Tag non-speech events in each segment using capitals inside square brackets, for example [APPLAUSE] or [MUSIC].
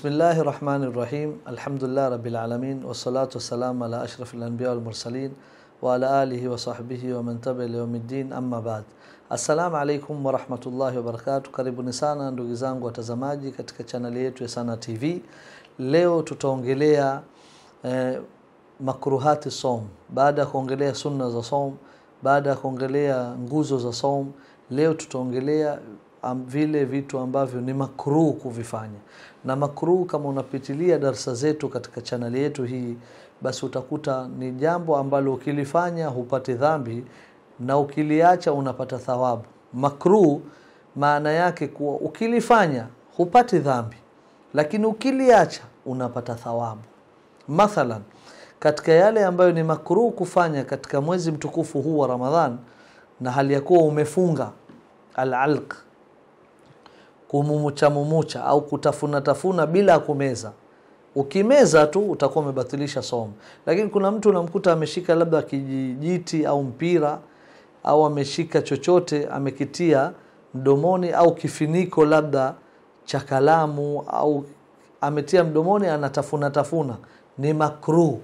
بسم الله الرحمن الرحيم الحمد لله رب العالمين والصلاة والسلام على أشرف الأنبياء والمرسلين وعلى آله وصحبه ومن تبع اليوم الدين أما بعد السلام عليكم ورحمة الله وبركاته قريب نسانا عندو جزانق وتزماجي كتك چانليت ويسانا تي في leo tutaongelea eh, makruhati som baada ya kuongelea sunna za som baada ya kuongelea nguzo za som leo tutaongelea vile vitu ambavyo ni makruu kuvifanya na makruu kama unapitilia darsa zetu katika chaneli yetu hii basi utakuta ni jambo ambalo ukilifanya hupati dhambi na ukiliacha unapata thawabu makruu maana yake kuwa ukilifanya hupati dhambi lakini ukiliacha unapata thawabu mathalan katika yale ambayo ni makruu kufanya katika mwezi mtukufu huu wa ramadhan na hali ya kuwa umefunga alalq kumumucha mumucha au kutafuna tafuna bila kumeza ukimeza tu utakuwa umebatilisha somo lakini kuna mtu unamkuta ameshika labda kijiti au mpira au ameshika chochote amekitia mdomoni au kifiniko labda cha kalamu au ametia mdomoni anatafuna tafuna ni makruu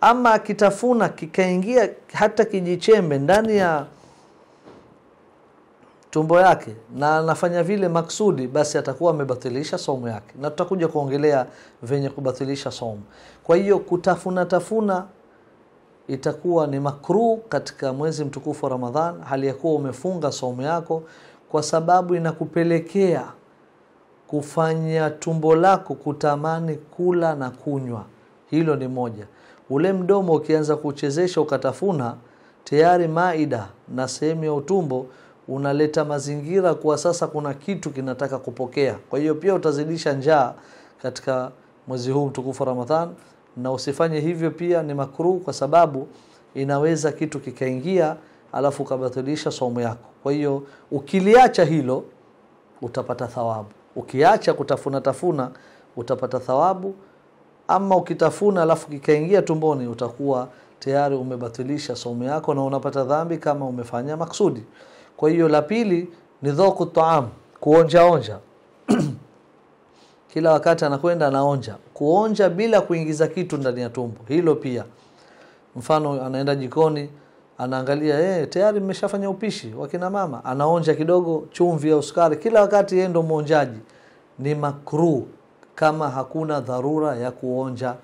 ama akitafuna kikaingia hata kijichembe ndani ya tumbo yake na anafanya vile maksudi, basi atakuwa amebatilisha somu yake, na tutakuja kuongelea venye kubatilisha somu Kwa hiyo kutafuna tafuna itakuwa ni makruh katika mwezi mtukufu wa Ramadhan, hali ya kuwa umefunga somu yako, kwa sababu inakupelekea kufanya tumbo lako kutamani kula na kunywa. Hilo ni moja. Ule mdomo ukianza kuchezesha ukatafuna, tayari maida na sehemu ya utumbo unaleta mazingira kuwa sasa kuna kitu kinataka kupokea. Kwa hiyo pia utazidisha njaa katika mwezi huu mtukufu Ramadhan, na usifanye hivyo pia ni makruh, kwa sababu inaweza kitu kikaingia alafu ukabatilisha somo yako. Kwa hiyo ukiliacha hilo utapata thawabu, ukiacha kutafuna tafuna utapata thawabu, ama ukitafuna alafu kikaingia tumboni utakuwa tayari umebatilisha somo yako na unapata dhambi kama umefanya maksudi. Kwa hiyo la pili ni dhoku taam, kuonja onja [CLEARS THROAT] kila wakati anakwenda anaonja, kuonja bila kuingiza kitu ndani ya tumbo, hilo pia. Mfano, anaenda jikoni anaangalia eh, tayari mmeshafanya upishi wa mama, anaonja kidogo chumvi au sukari. Kila wakati yeye ndo mwonjaji, ni makru kama hakuna dharura ya kuonja.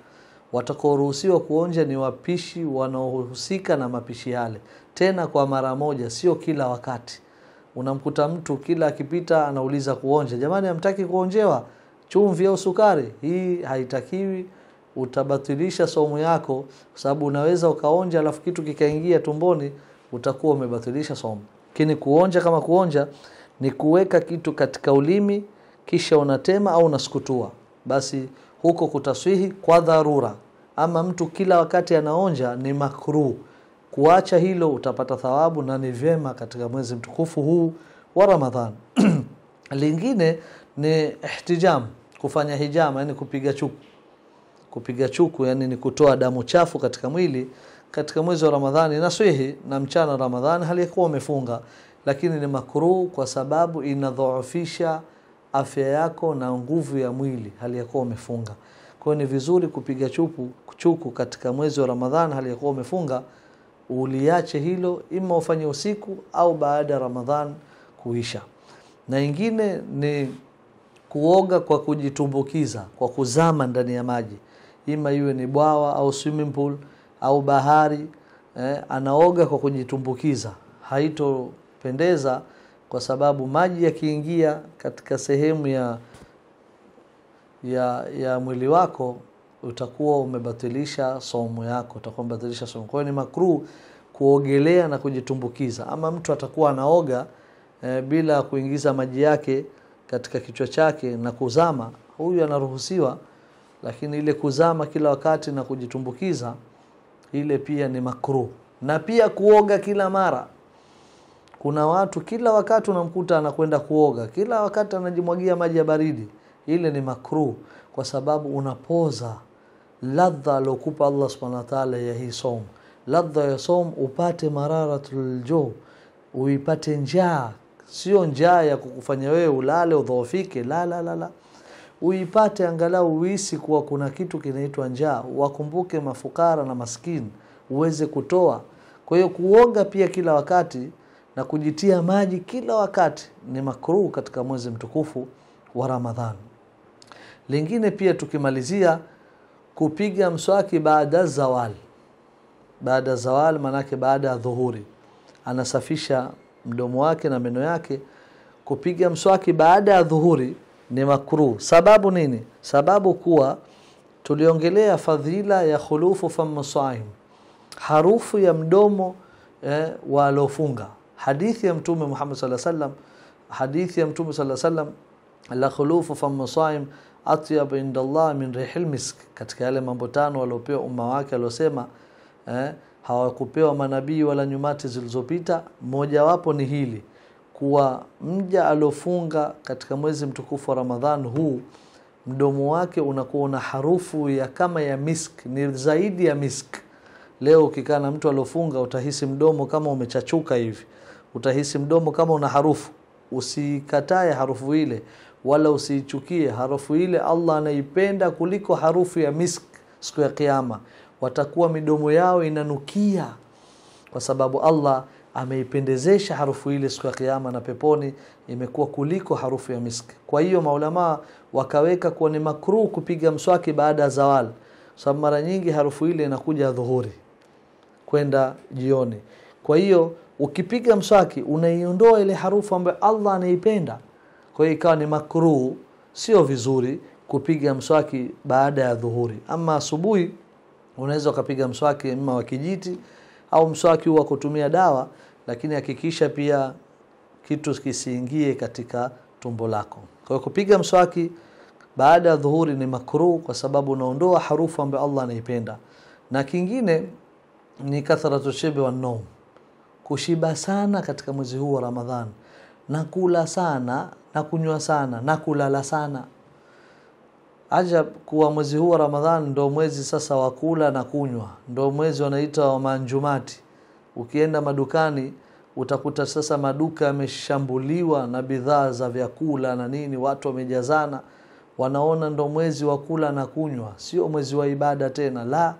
watakoruhusiwa kuonja ni wapishi wanaohusika na mapishi yale, tena kwa mara moja, sio kila wakati. Unamkuta mtu kila akipita anauliza kuonja. Jamani, hamtaki kuonjewa chumvi au sukari? Hii haitakiwi, utabatilisha somo yako, kwa sababu unaweza ukaonja alafu kitu kikaingia tumboni, utakuwa umebatilisha somo. Lakini kuonja kama kuonja ni kuweka kitu katika ulimi kisha unatema au unasukutua, basi huko kutaswihi kwa dharura. Ama mtu kila wakati anaonja ni makruu kuacha hilo utapata thawabu na ni vyema katika mwezi mtukufu huu wa Ramadhan. [CLEARS THROAT] Lingine ni ihtijam, kufanya hijama, yani kupiga chuku. Kupiga chuku yani ni kutoa damu chafu katika mwili katika mwezi wa Ramadhani naswihi na mchana Ramadhani halikuwa umefunga, lakini ni makruu kwa sababu inadhoofisha afya yako na nguvu ya mwili hali umefunga. Kwa ni vizuri kupiga chuku, chuku katika mwezi wa Ramadhani hali umefunga uliache hilo, ima ufanye usiku au baada ya Ramadhan kuisha. Na ingine ni kuoga kwa kujitumbukiza, kwa kuzama ndani ya maji, ima iwe ni bwawa au swimming pool au bahari eh, anaoga kwa kujitumbukiza. Haitopendeza kwa sababu maji yakiingia katika sehemu ya, ya, ya mwili wako utakuwa umebatilisha somo yako, utakuwa umebatilisha somo. Kwa hiyo ni makruh kuogelea na kujitumbukiza, ama mtu atakuwa anaoga e, bila kuingiza maji yake katika kichwa chake na kuzama, huyu anaruhusiwa. Lakini ile kuzama kila wakati na kujitumbukiza, ile pia ni makruh. Na pia kuoga kila mara, kuna watu kila wakati unamkuta anakwenda kuoga, kila wakati anajimwagia maji ya baridi, ile ni makruh kwa sababu unapoza ladha aliokupa Allah subhanahu wa ta'ala ya hii somo ladha ya somo upate mararatul joo uipate njaa sio njaa ya kukufanya wewe ulale udhoofike la la la la uipate angalau uhisi kuwa kuna kitu kinaitwa njaa wakumbuke mafukara na maskini uweze kutoa kwa hiyo kuoga pia kila wakati na kujitia maji kila wakati ni makruh katika mwezi mtukufu wa Ramadhani lingine pia tukimalizia kupiga mswaki baada zawal, baada zawal manake baada ya dhuhuri, anasafisha mdomo wake na meno yake. Kupiga mswaki baada ya dhuhuri ni makruh. Sababu nini? Sababu kuwa tuliongelea fadhila ya khulufu famu harufu ya mdomo eh, alofunga Hadithi ya Mtume Muhammad sallallahu alaihi wasallam, hadithi ya Mtume sallallahu alaihi wasallam la khulufu famu atyab indallah min rihil misk katika yale mambo tano waliopewa umma wake aliosema eh, hawakupewa manabii wala nyumati zilizopita mojawapo ni hili kuwa mja aliofunga katika mwezi mtukufu wa Ramadhan huu mdomo wake unakuwa na harufu ya kama ya misk ni zaidi ya misk leo ukikaa na mtu aliofunga utahisi mdomo kama umechachuka hivi utahisi mdomo kama una harufu usikatae harufu ile wala usiichukie harufu ile Allah anaipenda kuliko harufu ya misk siku ya kiyama watakuwa midomo yao inanukia kwa sababu Allah ameipendezesha harufu ile siku ya kiyama na peponi imekuwa kuliko harufu ya misk Kwa hiyo maulama wakaweka kuwa ni makruh kupiga mswaki baada ya zawal, sababu mara nyingi harufu ile inakuja dhuhuri kwenda jioni. Kwa hiyo ukipiga mswaki unaiondoa ile harufu ambayo Allah anaipenda kwa hiyo ikawa ni makruhu sio vizuri kupiga mswaki baada ya dhuhuri ama asubuhi unaweza ukapiga mswaki mma wa kijiti au mswaki wa kutumia dawa lakini hakikisha pia kitu kisiingie katika tumbo lako kwa hiyo kupiga mswaki baada ya dhuhuri ni makruh kwa sababu unaondoa harufu ambayo Allah anaipenda na kingine ni kathratu shibi wa nomu kushiba sana katika mwezi huu wa Ramadhani na kula sana na kunywa sana na kulala sana. Ajab kuwa mwezi huu wa Ramadhani ndo mwezi sasa wa kula na kunywa, ndo mwezi wanaita wa manjumati. Ukienda madukani utakuta sasa maduka yameshambuliwa na bidhaa za vyakula na nini, watu wamejazana, wanaona ndo mwezi wa kula na kunywa, sio mwezi wa ibada tena. La,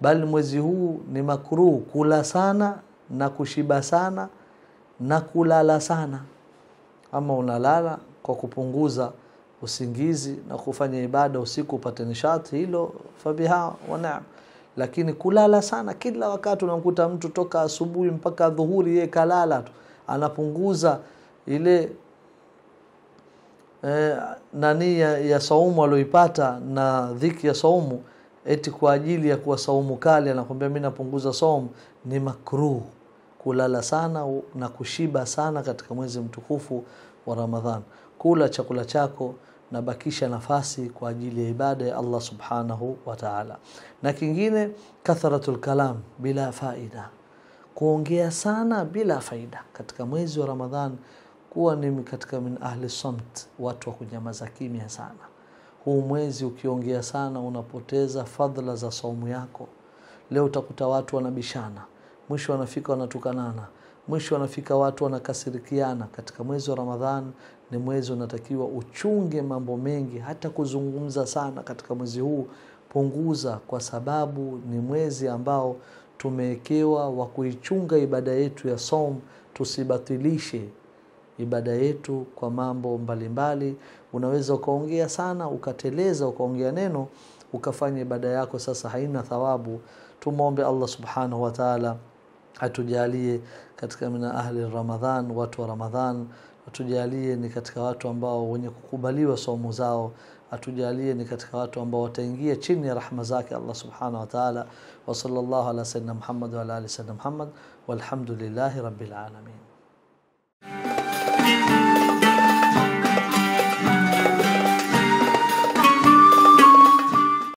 bali mwezi huu ni makruu kula sana na kushiba sana na kulala sana ama unalala kwa kupunguza usingizi na kufanya ibada usiku upate nishati hilo fabiha wa naam lakini kulala sana kila wakati unamkuta mtu toka asubuhi mpaka dhuhuri yeye kalala tu anapunguza ile e, nani ya, ya saumu alioipata na dhiki ya saumu eti kwa ajili ya kuwa saumu kali anakwambia mimi napunguza saumu ni makruhu kulala sana na kushiba sana katika mwezi mtukufu wa Ramadhan. Kula chakula chako na bakisha nafasi kwa ajili ya ibada ya Allah subhanahu wa ta'ala. Na kingine kathratul kalam bila faida, kuongea sana bila faida katika mwezi wa Ramadhan, kuwa ni katika min ahli samt, watu wa kunyamaza kimya sana. Huu mwezi ukiongea sana unapoteza fadhila za saumu yako. Leo utakuta watu wanabishana mwisho wanafika wanatukanana mwisho wanafika watu wanakasirikiana katika mwezi wa ramadhan ni mwezi unatakiwa uchunge mambo mengi hata kuzungumza sana katika mwezi huu punguza kwa sababu ni mwezi ambao tumewekewa wa kuichunga ibada yetu ya som tusibatilishe ibada yetu kwa mambo mbalimbali mbali. unaweza ukaongea sana ukateleza ukaongea neno ukafanya ibada yako sasa haina thawabu tumwombe allah subhanahu wataala atujalie katika mina ahli Ramadhan watu wa Ramadhan atujalie ni katika watu ambao wenye kukubaliwa somo zao atujalie ni katika watu ambao wataingia chini ya rahma zake Allah subhanahu wa ta'ala wa sallallahu ala sayyidina Muhammad wa ala ali sayyidina Muhammad walhamdulillahi alamin